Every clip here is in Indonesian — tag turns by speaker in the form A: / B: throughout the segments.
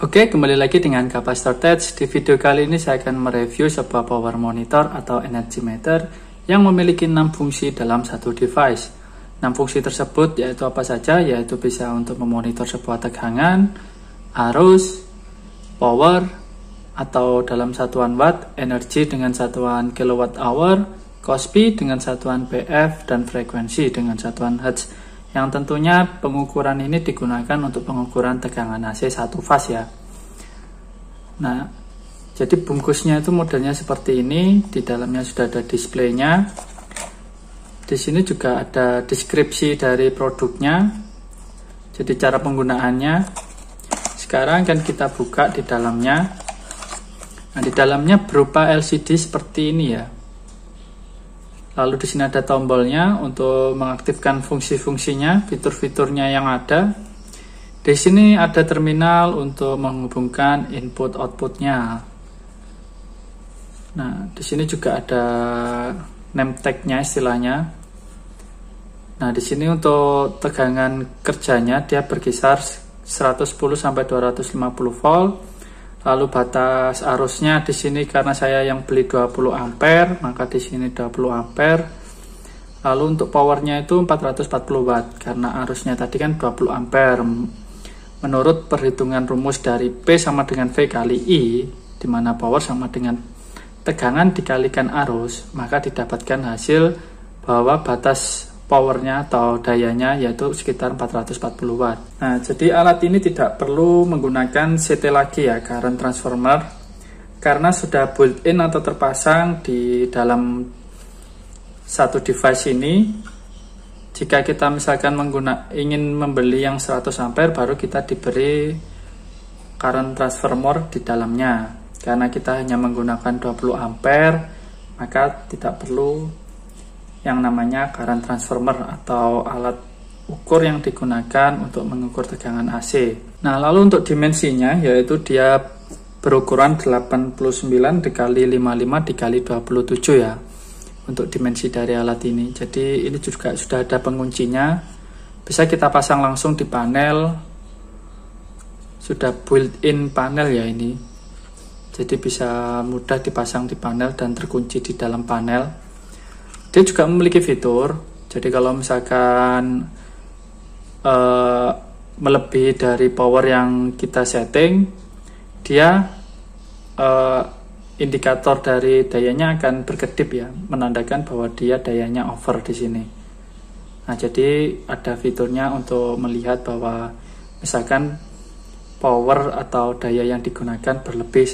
A: Oke, kembali lagi dengan kapasitor touch. Di video kali ini saya akan mereview sebuah power monitor atau energy meter yang memiliki 6 fungsi dalam satu device. 6 fungsi tersebut yaitu apa saja, yaitu bisa untuk memonitor sebuah tegangan, arus, power, atau dalam satuan watt, energi dengan satuan kilowatt hour, cospi dengan satuan pf dan frekuensi dengan satuan hertz yang tentunya pengukuran ini digunakan untuk pengukuran tegangan AC satu fas ya. Nah, jadi bungkusnya itu modelnya seperti ini, di dalamnya sudah ada displaynya. Di sini juga ada deskripsi dari produknya. Jadi cara penggunaannya. Sekarang kan kita buka di dalamnya. Nah, di dalamnya berupa LCD seperti ini ya. Lalu di sini ada tombolnya untuk mengaktifkan fungsi-fungsinya, fitur-fiturnya yang ada. Di sini ada terminal untuk menghubungkan input outputnya. Nah, di sini juga ada name tag-nya istilahnya. Nah, di sini untuk tegangan kerjanya dia berkisar 110 sampai 250 volt Lalu batas arusnya di sini karena saya yang beli 20 ampere, maka di sini 20 ampere. Lalu untuk powernya itu 440 watt karena arusnya tadi kan 20 ampere. Menurut perhitungan rumus dari P sama dengan V kali I, dimana power sama dengan tegangan dikalikan arus, maka didapatkan hasil bahwa batas powernya atau dayanya yaitu sekitar 440 watt. Nah, jadi alat ini tidak perlu menggunakan CT lagi ya, current transformer, karena sudah built-in atau terpasang di dalam satu device ini. Jika kita misalkan mengguna, ingin membeli yang 100 ampere, baru kita diberi current transformer di dalamnya. Karena kita hanya menggunakan 20 ampere, maka tidak perlu yang namanya current transformer atau alat ukur yang digunakan untuk mengukur tegangan AC. Nah, lalu untuk dimensinya yaitu dia berukuran 89 dikali 55 dikali 27 ya untuk dimensi dari alat ini. Jadi ini juga sudah ada penguncinya. Bisa kita pasang langsung di panel. Sudah built-in panel ya ini. Jadi bisa mudah dipasang di panel dan terkunci di dalam panel dia juga memiliki fitur jadi kalau misalkan uh, melebihi dari power yang kita setting dia uh, indikator dari dayanya akan berkedip ya menandakan bahwa dia dayanya over di sini nah jadi ada fiturnya untuk melihat bahwa misalkan power atau daya yang digunakan berlebih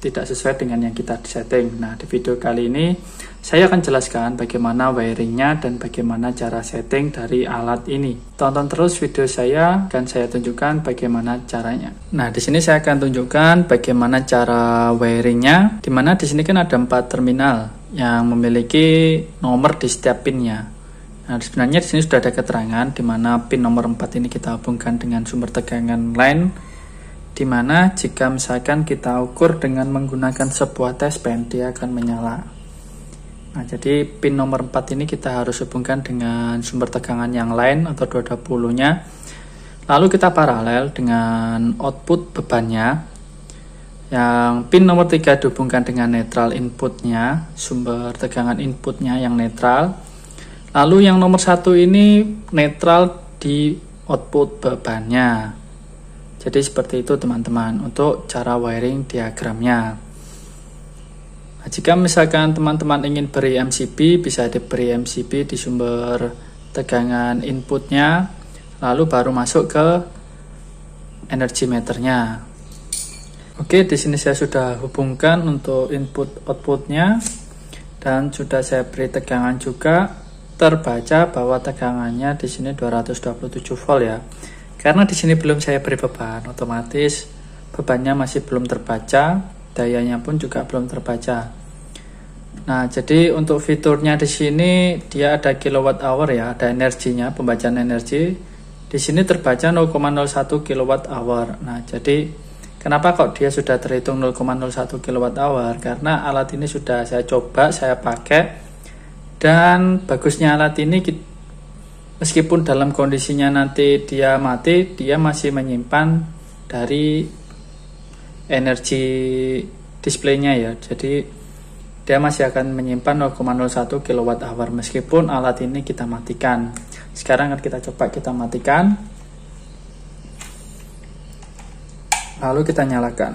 A: tidak sesuai dengan yang kita setting. Nah, di video kali ini saya akan jelaskan bagaimana wiringnya dan bagaimana cara setting dari alat ini. Tonton terus video saya dan saya tunjukkan bagaimana caranya. Nah, di sini saya akan tunjukkan bagaimana cara wiringnya. Di mana di sini kan ada empat terminal yang memiliki nomor di setiap pinnya. Nah, sebenarnya di sini sudah ada keterangan di mana pin nomor 4 ini kita hubungkan dengan sumber tegangan lain. Dimana jika misalkan kita ukur dengan menggunakan sebuah tes pen dia akan menyala. Nah, jadi pin nomor 4 ini kita harus hubungkan dengan sumber tegangan yang lain atau 220-nya. Lalu kita paralel dengan output bebannya. Yang pin nomor 3 dihubungkan dengan netral inputnya, sumber tegangan inputnya yang netral. Lalu yang nomor satu ini netral di output bebannya. Jadi seperti itu teman-teman untuk cara wiring diagramnya. Nah, jika misalkan teman-teman ingin beri MCB, bisa diberi MCB di sumber tegangan inputnya, lalu baru masuk ke energi meternya. Oke, di sini saya sudah hubungkan untuk input outputnya dan sudah saya beri tegangan juga terbaca bahwa tegangannya di sini 227 volt ya. Karena di sini belum saya beri beban, otomatis bebannya masih belum terbaca, dayanya pun juga belum terbaca. Nah, jadi untuk fiturnya di sini dia ada kilowatt hour ya, ada energinya, pembacaan energi. Di sini terbaca 0,01 kilowatt hour. Nah, jadi kenapa kok dia sudah terhitung 0,01 kilowatt hour? Karena alat ini sudah saya coba, saya pakai dan bagusnya alat ini meskipun dalam kondisinya nanti dia mati dia masih menyimpan dari energi displaynya ya jadi dia masih akan menyimpan 0,01 kilowatt hour meskipun alat ini kita matikan sekarang kan kita coba kita matikan lalu kita nyalakan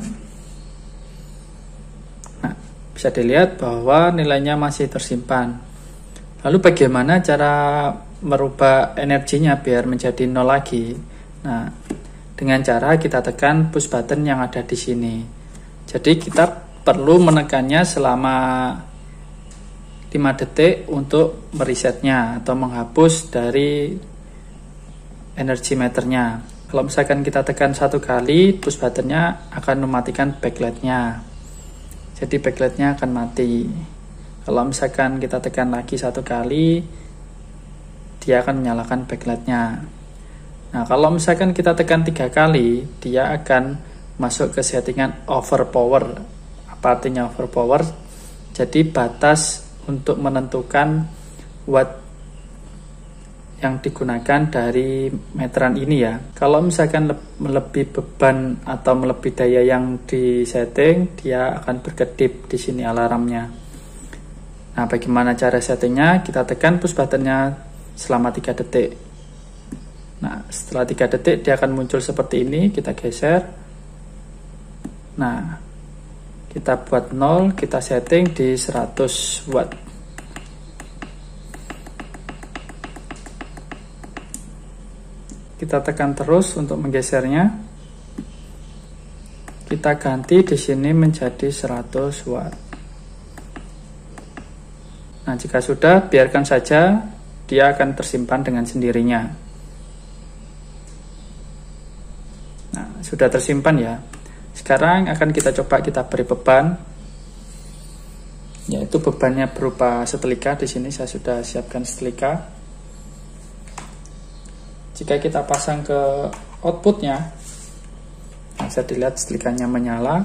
A: nah bisa dilihat bahwa nilainya masih tersimpan lalu bagaimana cara merubah energinya biar menjadi nol lagi. Nah, dengan cara kita tekan push button yang ada di sini. Jadi kita perlu menekannya selama 5 detik untuk meresetnya atau menghapus dari energi meternya. Kalau misalkan kita tekan satu kali, push buttonnya akan mematikan backlightnya. Jadi backlightnya akan mati. Kalau misalkan kita tekan lagi satu kali, dia akan menyalakan backlightnya. Nah, kalau misalkan kita tekan tiga kali, dia akan masuk ke settingan overpower. Apa artinya overpower? Jadi batas untuk menentukan watt yang digunakan dari meteran ini ya. Kalau misalkan melebihi beban atau melebihi daya yang disetting, dia akan berkedip di sini alarmnya. Nah, bagaimana cara settingnya? Kita tekan push buttonnya selama 3 detik. Nah, setelah 3 detik dia akan muncul seperti ini, kita geser. Nah, kita buat 0, kita setting di 100 watt. Kita tekan terus untuk menggesernya. Kita ganti di sini menjadi 100 watt. Nah, jika sudah, biarkan saja dia akan tersimpan dengan sendirinya. Nah, sudah tersimpan ya. Sekarang akan kita coba kita beri beban. Yaitu bebannya berupa setelika. Di sini saya sudah siapkan setelika. Jika kita pasang ke outputnya, saya nah, bisa dilihat setelikanya menyala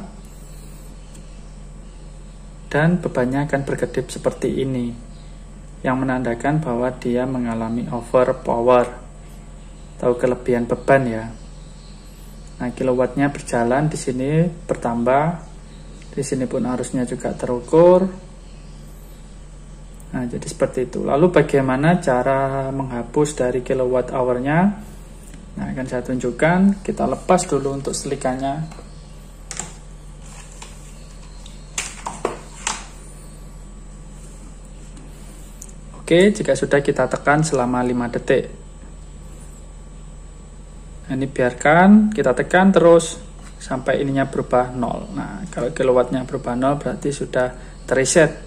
A: dan bebannya akan berkedip seperti ini yang menandakan bahwa dia mengalami overpower atau kelebihan beban ya. Nah, kilowattnya berjalan di sini bertambah, di sini pun arusnya juga terukur. Nah, jadi seperti itu. Lalu bagaimana cara menghapus dari kilowatt hournya? Nah, akan saya tunjukkan. Kita lepas dulu untuk selikannya. Oke, jika sudah kita tekan selama 5 detik. Nah, ini biarkan kita tekan terus sampai ininya berubah 0. Nah, kalau kilowattnya berubah 0 berarti sudah tereset.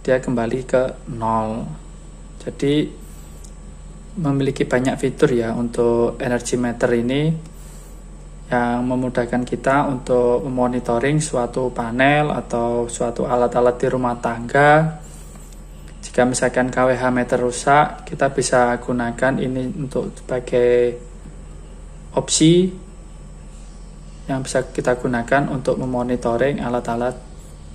A: Dia kembali ke 0. Jadi memiliki banyak fitur ya untuk energy meter ini yang memudahkan kita untuk memonitoring suatu panel atau suatu alat-alat di rumah tangga jika misalkan KWH meter rusak kita bisa gunakan ini untuk sebagai opsi yang bisa kita gunakan untuk memonitoring alat-alat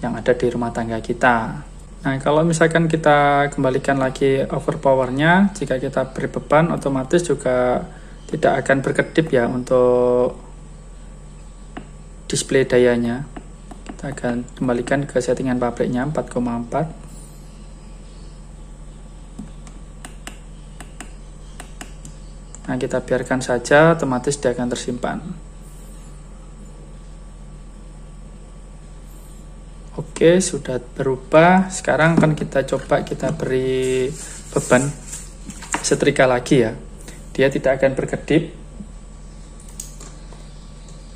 A: yang ada di rumah tangga kita. Nah, kalau misalkan kita kembalikan lagi overpowernya, jika kita beri beban, otomatis juga tidak akan berkedip ya untuk display dayanya. Kita akan kembalikan ke settingan pabriknya 4,4. Nah, kita biarkan saja, otomatis dia akan tersimpan. Oke, sudah berubah. Sekarang kan kita coba kita beri beban setrika lagi ya. Dia tidak akan berkedip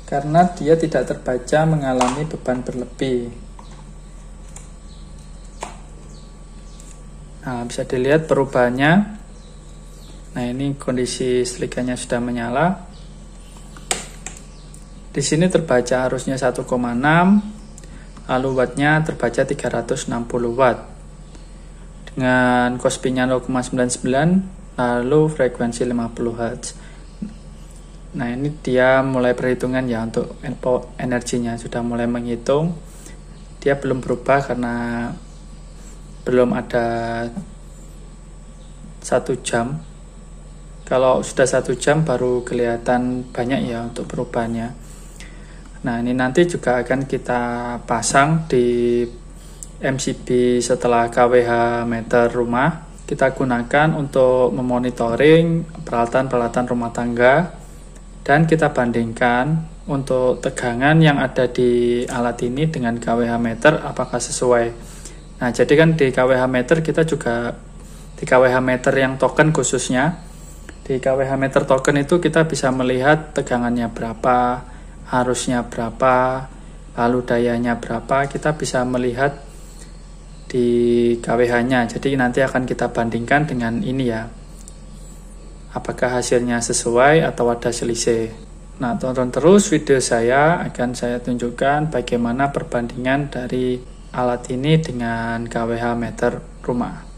A: karena dia tidak terbaca mengalami beban berlebih. Nah, bisa dilihat perubahannya Nah ini kondisi setrikanya sudah menyala. Di sini terbaca arusnya 1,6, lalu wattnya terbaca 360 watt. Dengan kospinya 0,99, lalu frekuensi 50 Hz. Nah ini dia mulai perhitungan ya untuk energinya, sudah mulai menghitung. Dia belum berubah karena belum ada satu jam kalau sudah satu jam baru kelihatan banyak ya untuk perubahannya. Nah ini nanti juga akan kita pasang di MCB setelah KWH meter rumah. Kita gunakan untuk memonitoring peralatan-peralatan rumah tangga dan kita bandingkan untuk tegangan yang ada di alat ini dengan KWH meter apakah sesuai. Nah, jadi kan di KWH meter kita juga di KWH meter yang token khususnya di KWH meter token itu kita bisa melihat tegangannya berapa, arusnya berapa, lalu dayanya berapa, kita bisa melihat di KWH-nya. Jadi nanti akan kita bandingkan dengan ini ya. Apakah hasilnya sesuai atau ada selisih. Nah, tonton terus video saya akan saya tunjukkan bagaimana perbandingan dari alat ini dengan KWH meter rumah.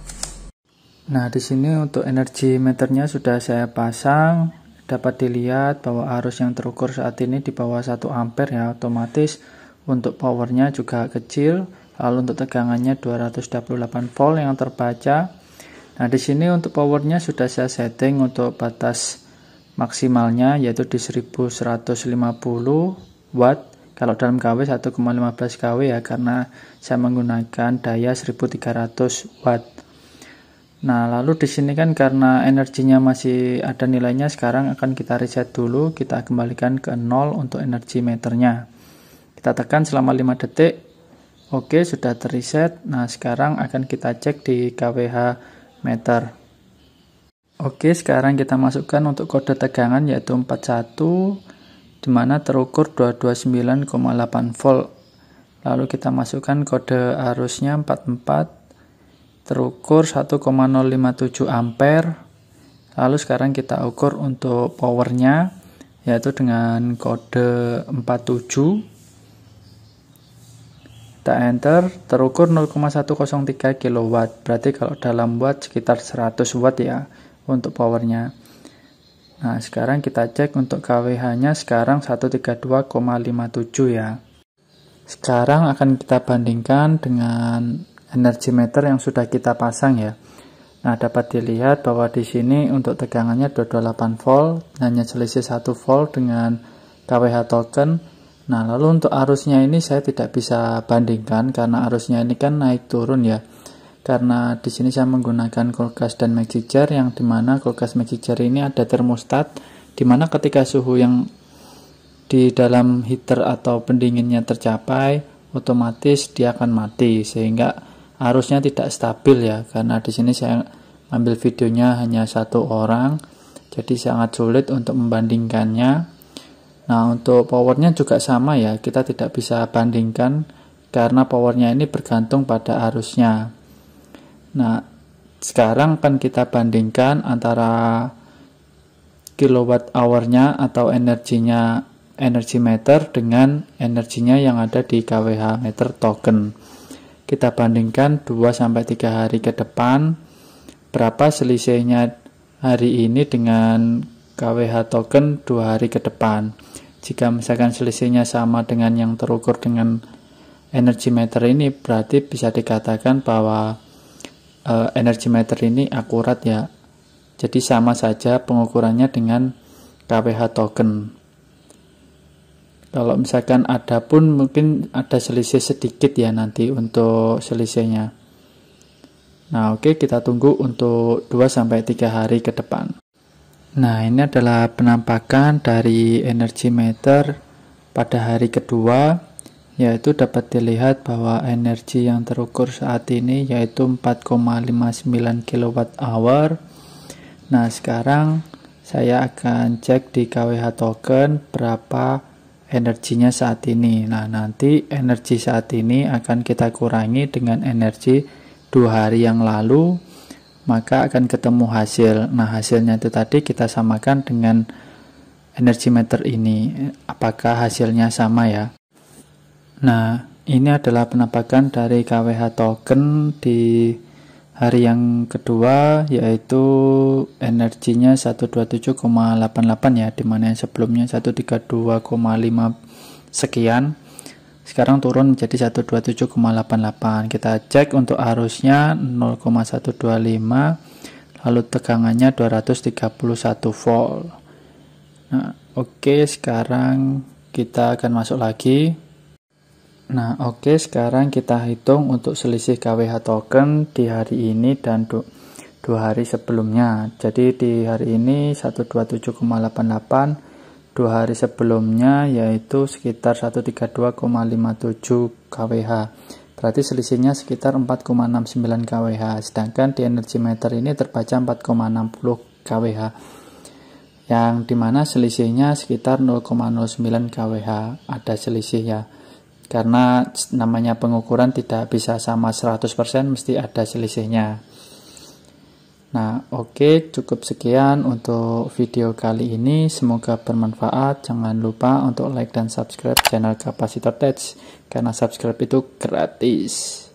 A: Nah, di sini untuk energi meternya sudah saya pasang. Dapat dilihat bahwa arus yang terukur saat ini di bawah 1 ampere ya, otomatis untuk powernya juga kecil. Lalu untuk tegangannya 228 volt yang terbaca. Nah, di sini untuk powernya sudah saya setting untuk batas maksimalnya yaitu di 1150 watt kalau dalam KW 1,15 KW ya karena saya menggunakan daya 1300 watt Nah, lalu di sini kan karena energinya masih ada nilainya, sekarang akan kita reset dulu, kita kembalikan ke 0 untuk energi meternya. Kita tekan selama 5 detik. Oke, sudah terreset. Nah, sekarang akan kita cek di KWH meter. Oke, sekarang kita masukkan untuk kode tegangan yaitu 41 di mana terukur 229,8 volt. Lalu kita masukkan kode arusnya 44 terukur 1,057 ampere lalu sekarang kita ukur untuk powernya yaitu dengan kode 47 kita enter terukur 0,103 kW berarti kalau dalam watt sekitar 100 watt ya untuk powernya Nah, sekarang kita cek untuk KWH-nya sekarang 132,57 ya. Sekarang akan kita bandingkan dengan energi meter yang sudah kita pasang ya. Nah, dapat dilihat bahwa di sini untuk tegangannya 228 volt, hanya selisih 1 volt dengan KWH token. Nah, lalu untuk arusnya ini saya tidak bisa bandingkan karena arusnya ini kan naik turun ya. Karena di sini saya menggunakan kulkas dan magic jar yang dimana kulkas magic jar ini ada termostat dimana ketika suhu yang di dalam heater atau pendinginnya tercapai otomatis dia akan mati sehingga arusnya tidak stabil ya karena di sini saya ambil videonya hanya satu orang jadi sangat sulit untuk membandingkannya nah untuk powernya juga sama ya kita tidak bisa bandingkan karena powernya ini bergantung pada arusnya nah sekarang kan kita bandingkan antara kilowatt hournya atau energinya energi meter dengan energinya yang ada di KWH meter token kita bandingkan 2 sampai 3 hari ke depan berapa selisihnya hari ini dengan KWH token 2 hari ke depan. Jika misalkan selisihnya sama dengan yang terukur dengan energy meter ini berarti bisa dikatakan bahwa uh, energy meter ini akurat ya. Jadi sama saja pengukurannya dengan KWH token. Kalau misalkan ada pun mungkin ada selisih sedikit ya nanti untuk selisihnya. Nah oke okay, kita tunggu untuk 2-3 hari ke depan. Nah ini adalah penampakan dari energi meter pada hari kedua yaitu dapat dilihat bahwa energi yang terukur saat ini yaitu 4,59 kilowatt hour. Nah, sekarang saya akan cek di KWH token berapa energinya saat ini. Nah, nanti energi saat ini akan kita kurangi dengan energi dua hari yang lalu, maka akan ketemu hasil. Nah, hasilnya itu tadi kita samakan dengan energi meter ini. Apakah hasilnya sama ya? Nah, ini adalah penampakan dari KWH token di Hari yang kedua yaitu energinya 127,88 ya, dimana yang sebelumnya 132,5 sekian. Sekarang turun menjadi 127,88. Kita cek untuk arusnya 0,125 lalu tegangannya 231 volt. Nah, oke okay, sekarang kita akan masuk lagi Nah, oke, okay, sekarang kita hitung untuk selisih KWH token di hari ini dan du dua hari sebelumnya. Jadi di hari ini 127,88, dua hari sebelumnya yaitu sekitar 132,57 KWH. Berarti selisihnya sekitar 4,69 KWH, sedangkan di energy meter ini terbaca 4,60 KWH yang dimana selisihnya sekitar 0,09 kWh ada selisih ya karena namanya pengukuran tidak bisa sama 100% mesti ada selisihnya nah oke okay, cukup sekian untuk video kali ini semoga bermanfaat jangan lupa untuk like dan subscribe channel kapasitor touch karena subscribe itu gratis